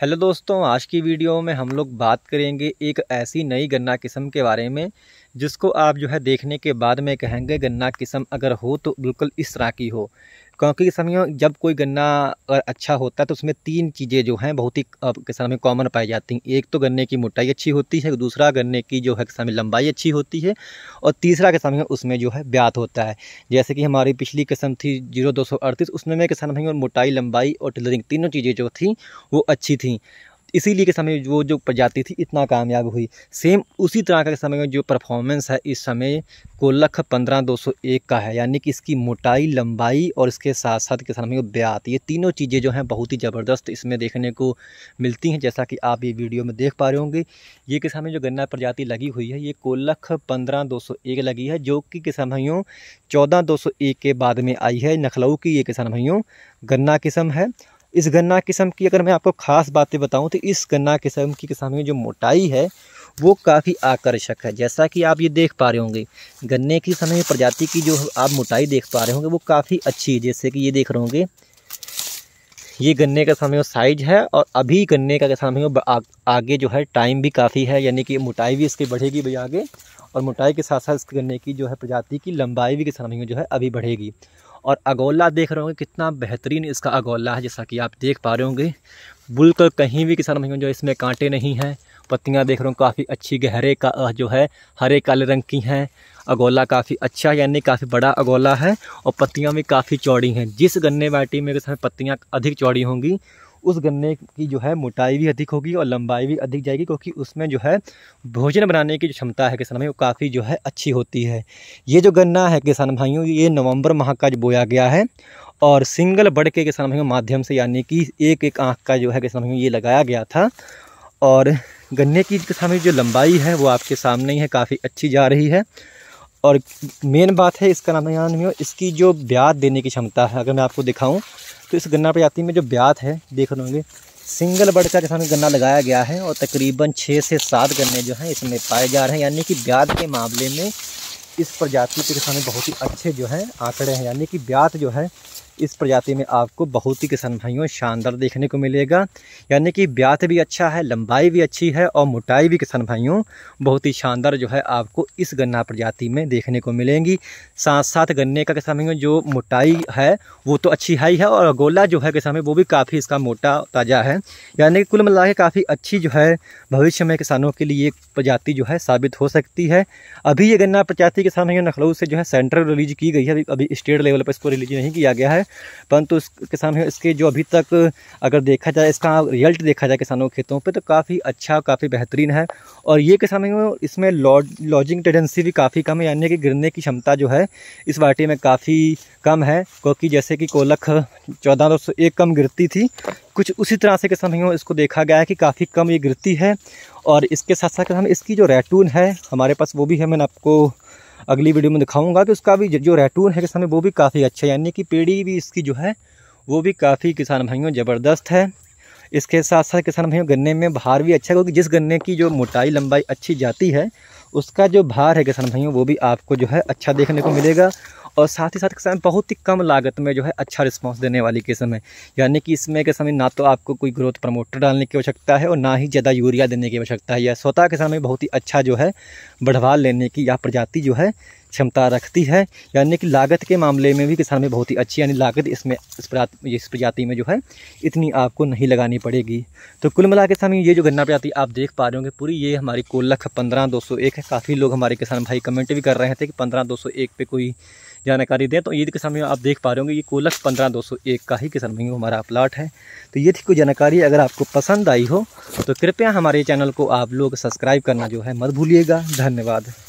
hello दोस्तों आज की वीडियो में हम लोग बात करेंगे एक ऐसी नई गन्ना किस्म के बारे में जिसको आप जो है देखने के बाद में कहेंगे गन्ना किस्म अगर हो तो बिल्कुल इस तरह की हो क्योंकि समय जब कोई गन्ना अगर अच्छा होता है तो उसमें तीन चीज़ें जो हैं बहुत ही किसान में कॉमन पाई जाती हैं एक तो गन्ने की मोटाई अच्छी होती है दूसरा गन्ने की जो है किसान लंबाई अच्छी होती है और तीसरा किसान उसमें जो है ब्यात होता है जैसे कि हमारी पिछली किस्म थी जीरो दो सौ अड़तीस उसमें में किसान भाई मोटाई लंबाई और टिलरिंग तीनों चीज़ें जो थी वो अच्छी थी इसीलिए के समय वो जो प्रजाति थी इतना कामयाब हुई सेम उसी तरह का समय में जो परफॉर्मेंस है इस समय लख पंद्रह दो सौ एक का है यानी कि इसकी मोटाई लंबाई और इसके साथ साथ के समय ब्यात ये तीनों चीज़ें जो हैं बहुत ही ज़बरदस्त इसमें देखने को मिलती हैं जैसा कि आप ये वीडियो में देख पा रहे होंगे ये के में जो गन्ना प्रजाति लगी हुई है ये कोलख पंद्रह दो सौ एक लगी है जो कि किसान भाइयों चौदह दो सौ एक के बाद में आई है नखलऊ की ये किसान भाइयों गन्ना किस्म है इस गन्ना किस्म की अगर मैं आपको ख़ास बातें बताऊं तो इस गन्ना किस्म की किस्म में जो मोटाई है वो काफ़ी आकर्षक है जैसा कि आप ये देख पा रहे होंगे गन्ने की समय प्रजाति की जो आप मोटाई देख पा रहे होंगे वो काफ़ी अच्छी है जैसे कि ये देख रहे होंगे ये गन्ने का समय साइज है और अभी गन्ने का समय आ, आगे जो है टाइम भी काफ़ी है यानी कि मोटाई भी इसकी बढ़ेगी भाई आगे और मोटाई के साथ साथ इस गन्ने की जो है प्रजाति की लंबाई भी किसान भाइयों जो है अभी बढ़ेगी और अगोला देख रहे होंगे कितना बेहतरीन इसका अगोला है जैसा कि आप देख पा रहे होंगे बुल कहीं भी किसान भाइयों जो इसमें कांटे नहीं हैं पत्तियां देख रहा हूँ काफ़ी अच्छी गहरे का जो है हरे काले रंग की हैं अगोला काफ़ी अच्छा यानी काफ़ी बड़ा अगोला है और पत्तियां भी काफ़ी चौड़ी हैं जिस गन्ने बाटी में अगर पत्तियाँ अधिक चौड़ी होंगी उस गन्ने की जो है मोटाई भी अधिक होगी और लंबाई भी अधिक जाएगी क्योंकि उसमें जो है भोजन बनाने की जो क्षमता है किसान भाई वो काफ़ी जो है अच्छी होती है ये जो गन्ना है किसान भाइयों ये नवंबर माह का जो बोया गया है और सिंगल बड़ के किसान भाइयों माध्यम से यानी कि एक एक आँख का जो है किसान भाइयों ये लगाया गया था और गन्ने की किसानी जो लंबाई है वो आपके सामने ही है काफ़ी अच्छी जा रही है और मेन बात है इसका नाम याद में इसकी जो ब्याज देने की क्षमता है अगर मैं आपको दिखाऊं तो इस गन्ना प्रजाति में जो ब्याज है देख होंगे सिंगल बर्ड का किसान गन्ना लगाया गया है और तकरीबन छः से सात गन्ने जो हैं इसमें पाए जा रहे हैं यानी कि ब्याज के मामले में इस प्रजाति के किसान बहुत ही अच्छे जो हैं आंकड़े हैं यानी कि ब्यात जो है इस प्रजाति में आपको बहुत ही किसान भाइयों शानदार देखने को मिलेगा यानी कि ब्यात भी अच्छा है लंबाई भी अच्छी है और मोटाई भी किसान भाइयों बहुत ही शानदार जो है आपको इस गन्ना प्रजाति में देखने को मिलेंगी साथ साथ गन्ने का किसान भाइयों जो मोटाई है वो तो अच्छी है ही है और गोला जो है किसान भाई वो भी काफ़ी इसका मोटा ताज़ा है यानी कि कुल मिला काफ़ी अच्छी जो है भविष्य में किसानों के लिए प्रजाति जो है साबित हो सकती है अभी ये गन्ना प्रजाति के साथ में नखलऊ से जो है सेंट्रल रिलीज की गई है अभी स्टेट लेवल पर इसको रिलीज नहीं किया गया है परंतु इसके सामने इसके जो अभी तक अगर देखा जाए इसका रिजल्ट देखा जाए किसानों के खेतों पर तो काफ़ी अच्छा काफ़ी बेहतरीन है और ये के इसमें लॉजिंग टेंडेंसी भी काफ़ी कम है यानी कि गिरने की क्षमता जो है इस वाटी में काफ़ी कम है क्योंकि जैसे कि कोलख चौदह दो सौ एक कम गिरती थी कुछ उसी तरह से किसान भाइयों इसको देखा गया है कि काफ़ी कम ये गिरती है और इसके साथ साथ हम इसकी जो रैटून है हमारे पास वो भी है मैंने आपको अगली वीडियो में दिखाऊंगा कि उसका भी जो रैटून है किसान वो भी काफ़ी अच्छा है यानी कि पेड़ी भी इसकी जो है वो भी काफ़ी किसान भाइयों ज़बरदस्त है इसके साथ साथ किसान भाइयों गन्ने में भार भी अच्छा है क्योंकि जिस गन्ने की जो मोटाई लंबाई अच्छी जाती है उसका जो भार है किसान भाइयों वो भी आपको जो है अच्छा देखने को मिलेगा और साथ ही साथ किसान बहुत ही कम लागत में जो है अच्छा रिस्पॉन्स देने वाली किस्म है यानी कि इसमें किसान ना तो आपको कोई ग्रोथ प्रमोटर डालने की आवश्यकता है और ना ही ज़्यादा यूरिया देने की आवश्यकता है यह स्वतः के समय बहुत ही अच्छा जो है बढ़वा लेने की यह प्रजाति जो है क्षमता रखती है यानी कि लागत के मामले में भी किसान में बहुत ही अच्छी यानी लागत इसमें इस इस प्रजाति में जो है इतनी आपको नहीं लगानी पड़ेगी तो कुल मिला के सामने ये जो गन्ना प्रजाति आप देख पा रहे होंगे पूरी ये हमारी कोल्लख पंद्रह दो सौ एक है काफ़ी लोग हमारे किसान भाई कमेंट भी कर रहे थे कि पंद्रह दो सौ एक पे कोई जानकारी दें तो ये किसान समय आप देख पा रहे होंगे ये कोलक पंद्रह दो सौ एक का ही किसान भाई हमारा प्लाट है तो ये थी कोई जानकारी अगर आपको पसंद आई हो तो कृपया हमारे चैनल को आप लोग सब्सक्राइब करना जो है मत भूलिएगा धन्यवाद